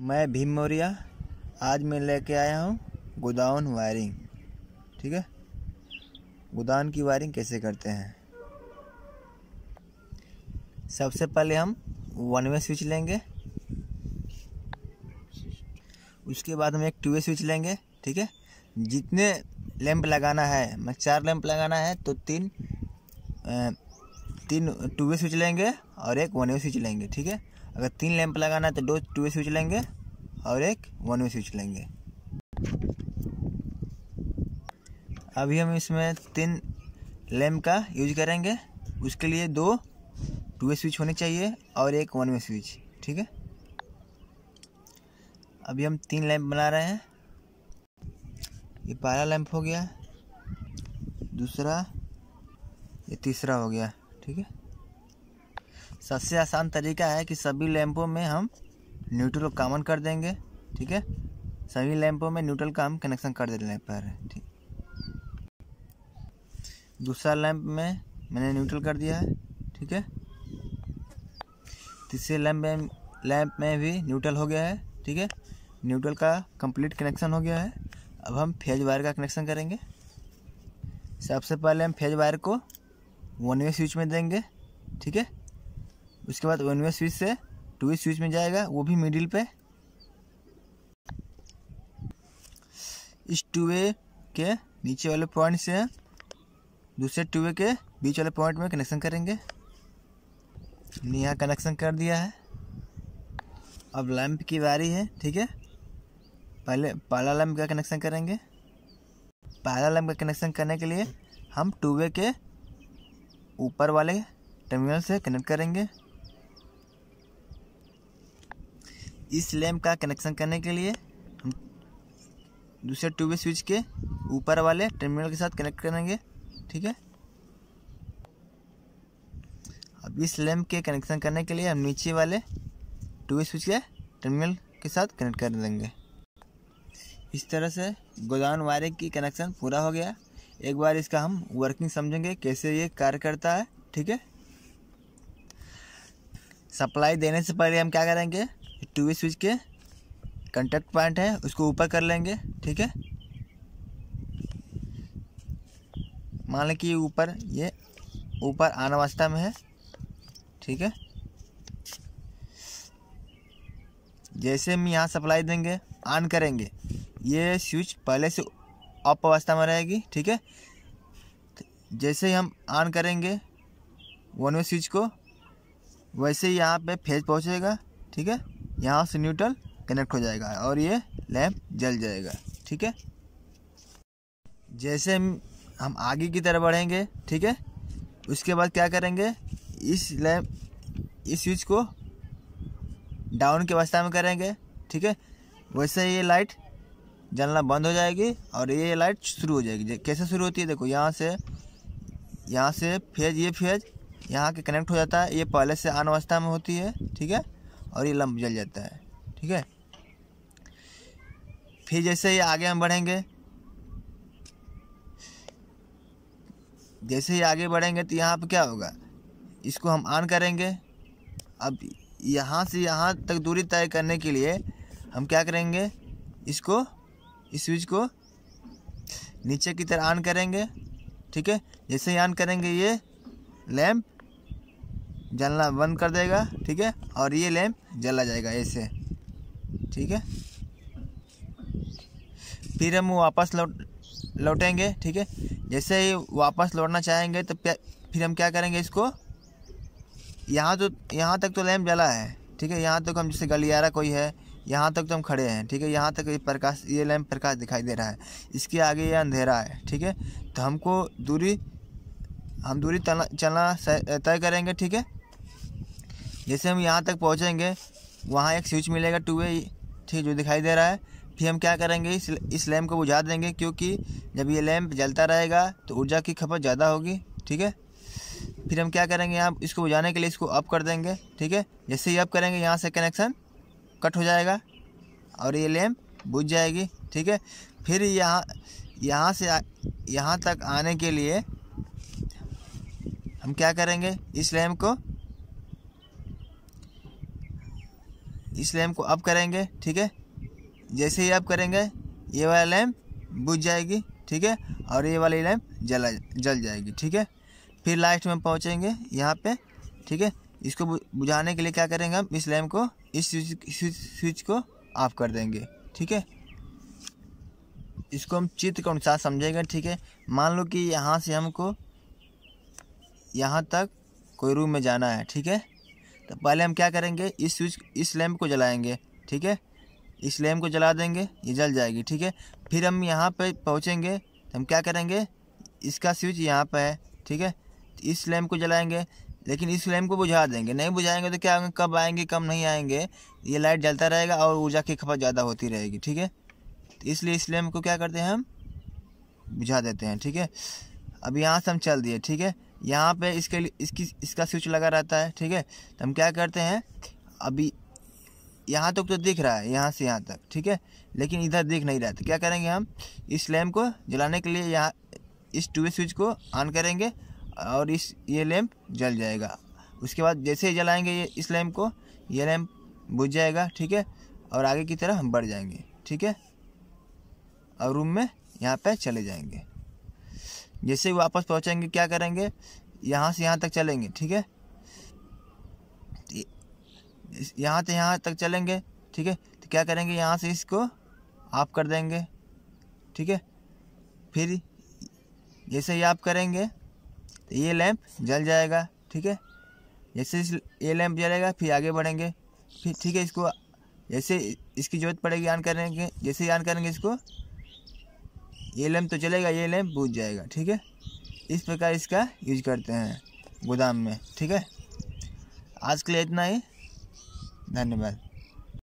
मैं भीम मौर्या आज मैं लेके आया हूँ गोदाउन वायरिंग ठीक है गोदाउन की वायरिंग कैसे करते हैं सबसे पहले हम वन वे स्विच लेंगे उसके बाद हम एक टू वे स्विच लेंगे ठीक है जितने लैंप लगाना है मैं चार लैंप लगाना है तो तीन तीन टू वे स्विच लेंगे और एक वन वे स्विच लेंगे ठीक है अगर तीन लैंप लगाना है तो दो टू वे स्विच लेंगे और एक वन वे स्विच लेंगे अभी हम इसमें तीन लैंप का यूज करेंगे उसके लिए दो टू वे स्विच होने चाहिए और एक वन वे स्विच ठीक है अभी हम तीन लैंप बना रहे हैं ये पहला लैम्प हो गया दूसरा ये तीसरा हो गया ठीक है सबसे आसान तरीका है कि सभी लैंपों में हम न्यूट्रल कॉमन कर देंगे ठीक है सभी लैंपों में न्यूट्रल का हम कनेक्शन कर देते हैं पर ठीक दूसरा लैंप में मैंने न्यूट्रल कर दिया है ठीक है तीसरे लैंप में लैंप में भी न्यूट्रल हो गया है ठीक है न्यूट्रल का कंप्लीट कनेक्शन हो गया है अब हम फेज वायर का कनेक्शन करेंगे सबसे पहले हम फेज वायर को वन वे स्विच में देंगे ठीक है उसके बाद वन वे स्विच से टू वे स्विच में जाएगा वो भी मिडिल पे इस टू वे के नीचे वाले पॉइंट से दूसरे टू वे के बीच वाले पॉइंट में कनेक्शन करेंगे हमने यहाँ कनेक्शन कर दिया है अब लैंप की बारी है ठीक है पहले पहला लैंप का कनेक्शन करेंगे पहला लैंप का कनेक्शन करने के लिए हम टू वे के ऊपर वाले टर्मिनल से कनेक्ट करेंगे इस लैम्प का कनेक्शन करने के लिए हम दूसरे ट्यूबे स्विच के ऊपर वाले टर्मिनल के साथ कनेक्ट करेंगे ठीक है अब इस लैम्प के कनेक्शन करने के लिए हम नीचे वाले ट्यूबे स्विच के टर्मिनल के साथ कनेक्ट कर देंगे इस तरह से गोदान वायरिंग की कनेक्शन पूरा हो गया एक बार इसका हम वर्किंग समझेंगे कैसे ये कार्य करता है ठीक है सप्लाई देने से पहले हम क्या करेंगे टू वे स्विच के कंटेक्ट पॉइंट है उसको ऊपर कर लेंगे ठीक है मान लें कि ऊपर ये ऊपर आने वास्ता में है ठीक है जैसे हम यहाँ सप्लाई देंगे ऑन करेंगे ये स्विच पहले से अप अवस्था में रहेगी ठीक है जैसे ही हम ऑन करेंगे वन वे स्विच को वैसे ही यहाँ पे फेज पहुँचेगा ठीक है यहाँ से न्यूट्रल कनेक्ट हो जाएगा और ये लैम्प जल जाएगा ठीक है जैसे हम आगे की तरह बढ़ेंगे ठीक है उसके बाद क्या करेंगे इस लैम्प इस स्विच को डाउन के अवस्था में करेंगे ठीक है वैसे ये लाइट जलना बंद हो जाएगी और ये लाइट शुरू हो जाएगी कैसे शुरू होती है देखो यहाँ से यहाँ से फेज ये फेज यहाँ के कनेक्ट हो जाता है ये पहले से अन अवस्था में होती है ठीक है और ये लंब जल जाता है ठीक है फिर जैसे ही आगे हम बढ़ेंगे जैसे ही आगे बढ़ेंगे तो यहाँ पे क्या होगा इसको हम ऑन करेंगे अब यहाँ से यहाँ तक दूरी तय करने के लिए हम क्या करेंगे इसको इस स्विच को नीचे की तरह ऑन करेंगे ठीक है जैसे ही ऑन करेंगे ये लैम्प जलना बंद कर देगा ठीक है और ये लैम्प जला जाएगा ऐसे ठीक है फिर हम वापस लौट लौटेंगे ठीक है जैसे ही वापस लौटना चाहेंगे तो फिर हम क्या करेंगे इसको यहाँ तो यहाँ तक तो लैम्प जला है ठीक है यहाँ तक हम जैसे गलियारा कोई है यहाँ तक तो हम खड़े हैं ठीक है यहाँ तक ये प्रकाश ये लैम्प प्रकाश दिखाई दे रहा है इसके आगे ये अंधेरा है ठीक है तो हमको दूरी हम दूरी चलना तय करेंगे ठीक है जैसे हम यहाँ तक पहुँचेंगे वहाँ एक स्विच मिलेगा टू वे ठीक है जो दिखाई दे रहा है फिर हम क्या करेंगे इस इस लैम्प को बुझा देंगे क्योंकि जब ये लैम्प जलता रहेगा तो ऊर्जा की खपत ज़्यादा होगी ठीक है फिर हम क्या करेंगे यहाँ इसको बुझाने के लिए इसको अप कर देंगे ठीक है जैसे ही अप करेंगे यहाँ से कनेक्शन कट हो जाएगा और ये लैम्प बुझ जाएगी ठीक है फिर यहाँ यहाँ से यहाँ तक आने के लिए हम क्या करेंगे इस लैम्प को इस लैम्प को अप करेंगे ठीक है जैसे ही आप करेंगे ये वाला लैम्प बुझ जाएगी ठीक है और ये वाली लैम्प जला जल जाएगी ठीक है फिर लास्ट में पहुँचेंगे यहाँ पे ठीक है इसको बुझाने के लिए क्या करेंगे हम इस लैम्प को इस स्विच स्विच को ऑफ कर देंगे ठीक है इसको हम चित्र के अनुसार समझेंगे ठीक है मान लो कि यहाँ से हमको यहाँ तक कोई रूम में जाना है ठीक है तो पहले हम क्या करेंगे इस स्विच इस लैम्प को जलाएंगे ठीक है इस लैम्प को जला देंगे ये जल जाएगी ठीक है फिर हम यहाँ पे पहुँचेंगे तो हम क्या करेंगे इसका स्विच यहाँ पे है ठीक है इस लैम्प को जलाएंगे लेकिन इस लैम्प को बुझा देंगे नहीं बुझाएंगे तो क्या होंगे कब आएंगे कब नहीं आएंगे ये लाइट जलता रहेगा और ऊर्जा की खपत ज़्यादा होती रहेगी ठीक है तो इसलिए इस लैम्प को क्या करते हैं हम बुझा देते हैं ठीक है अब यहाँ से हम चल दिए ठीक है यहाँ पे इसके लिए इसकी इसका स्विच लगा रहता है ठीक है तो हम क्या करते हैं अभी यहाँ तक तो दिख रहा है यहाँ से यहाँ तक ठीक है लेकिन इधर दिख नहीं रहा तो क्या करेंगे हम इस लैम्प को जलाने के लिए यहाँ इस टू स्विच को ऑन करेंगे और इस ये लैम्प जल जाएगा उसके बाद जैसे ही जलाएँगे ये इस लैम्प को ये लैम्प बुझ जाएगा ठीक है और आगे की तरह हम बढ़ जाएंगे ठीक है और रूम में यहाँ पर चले जाएँगे जैसे वापस पहुँचेंगे क्या करेंगे यहाँ से यहाँ तक चलेंगे ठीक है यहाँ से यहाँ तक चलेंगे ठीक है तो क्या करेंगे यहाँ से इसको आप कर देंगे ठीक है फिर जैसे ही आप करेंगे तो ये लैंप जल जाएगा ठीक है जैसे इस ये लैंप जलेगा फिर आगे बढ़ेंगे फिर ठीक है इसको जैसे इसकी ज़रूरत पड़ेगी ऑन करेंगे जैसे ही ऑन करेंगे इसको ये लैम्प तो चलेगा ये लैम्प बुझ जाएगा ठीक है इस प्रकार इसका यूज करते हैं गोदाम में ठीक है आज के लिए इतना ही धन्यवाद